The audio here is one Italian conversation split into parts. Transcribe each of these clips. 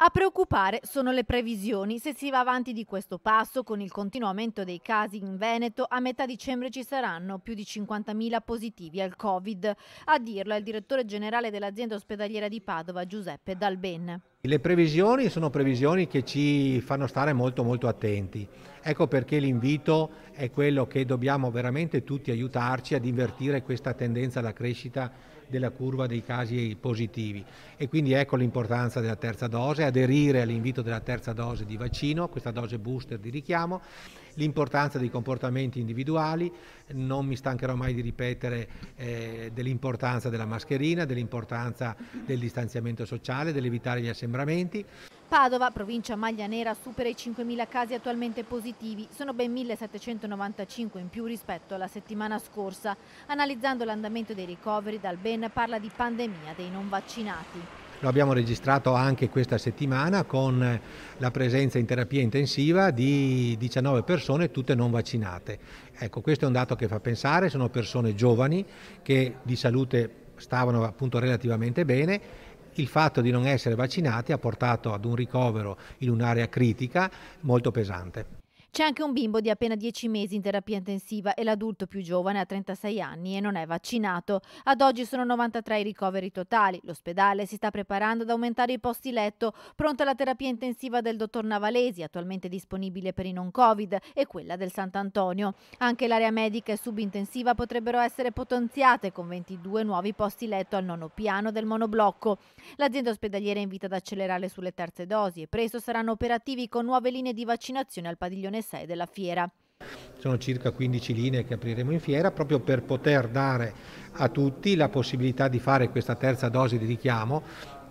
A preoccupare sono le previsioni. Se si va avanti di questo passo, con il continuo aumento dei casi in Veneto, a metà dicembre ci saranno più di 50.000 positivi al Covid. A dirlo è il direttore generale dell'azienda ospedaliera di Padova, Giuseppe Dalben. Le previsioni sono previsioni che ci fanno stare molto molto attenti. Ecco perché l'invito è quello che dobbiamo veramente tutti aiutarci ad invertire questa tendenza alla crescita della curva dei casi positivi e quindi ecco l'importanza della terza dose, aderire all'invito della terza dose di vaccino, questa dose booster di richiamo l'importanza dei comportamenti individuali, non mi stancherò mai di ripetere eh, dell'importanza della mascherina, dell'importanza del distanziamento sociale, dell'evitare gli assembramenti. Padova, provincia maglia nera, supera i 5.000 casi attualmente positivi, sono ben 1.795 in più rispetto alla settimana scorsa. Analizzando l'andamento dei ricoveri, Dalben parla di pandemia dei non vaccinati lo abbiamo registrato anche questa settimana con la presenza in terapia intensiva di 19 persone tutte non vaccinate. Ecco, questo è un dato che fa pensare, sono persone giovani che di salute stavano appunto relativamente bene il fatto di non essere vaccinati ha portato ad un ricovero in un'area critica molto pesante. C'è anche un bimbo di appena 10 mesi in terapia intensiva e l'adulto più giovane ha 36 anni e non è vaccinato. Ad oggi sono 93 i ricoveri totali. L'ospedale si sta preparando ad aumentare i posti letto, pronta la terapia intensiva del dottor Navalesi, attualmente disponibile per i non Covid, e quella del Sant'Antonio. Anche l'area medica e subintensiva potrebbero essere potenziate con 22 nuovi posti letto al nono piano del monoblocco. L'azienda ospedaliera invita ad accelerare sulle terze dosi e presto saranno operativi con nuove linee di vaccinazione al padiglione 2006 della fiera. Sono circa 15 linee che apriremo in fiera proprio per poter dare a tutti la possibilità di fare questa terza dose di richiamo.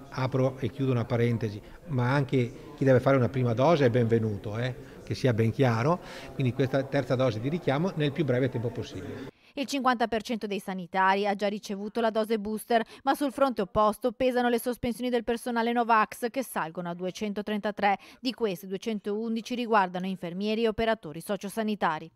Apro e chiudo una parentesi, ma anche chi deve fare una prima dose è benvenuto, eh? che sia ben chiaro, quindi questa terza dose di richiamo nel più breve tempo possibile. Il 50% dei sanitari ha già ricevuto la dose booster, ma sul fronte opposto pesano le sospensioni del personale Novax che salgono a 233, di queste 211 riguardano infermieri e operatori sociosanitari.